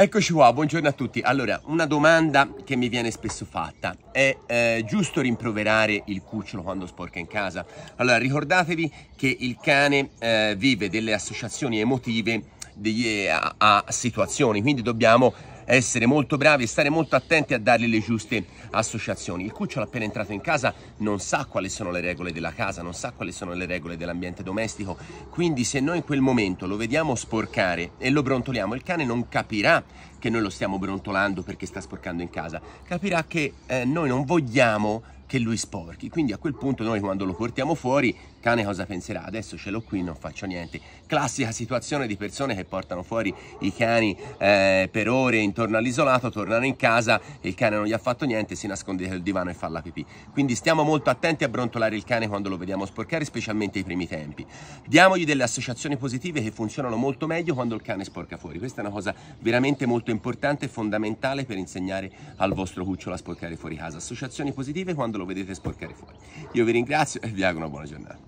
Eccoci qua, buongiorno a tutti. Allora, una domanda che mi viene spesso fatta è eh, giusto rimproverare il cucciolo quando sporca in casa? Allora, ricordatevi che il cane eh, vive delle associazioni emotive degli, eh, a, a situazioni, quindi dobbiamo essere molto bravi e stare molto attenti a dargli le giuste associazioni. Il cucciolo appena entrato in casa non sa quali sono le regole della casa, non sa quali sono le regole dell'ambiente domestico, quindi se noi in quel momento lo vediamo sporcare e lo brontoliamo, il cane non capirà che noi lo stiamo brontolando perché sta sporcando in casa, capirà che eh, noi non vogliamo che lui sporchi. Quindi a quel punto noi quando lo portiamo fuori, cane cosa penserà? Adesso ce l'ho qui, non faccio niente. Classica situazione di persone che portano fuori i cani eh, per ore intorno all'isolato, tornano in casa e il cane non gli ha fatto niente, si nasconde dietro il divano e fa la pipì. Quindi stiamo molto attenti a brontolare il cane quando lo vediamo sporcare, specialmente i primi tempi. Diamogli delle associazioni positive che funzionano molto meglio quando il cane sporca fuori. Questa è una cosa veramente molto importante e fondamentale per insegnare al vostro cucciolo a sporcare fuori casa. Associazioni positive quando lo vedete sporcare fuori. Io vi ringrazio e vi auguro una buona giornata.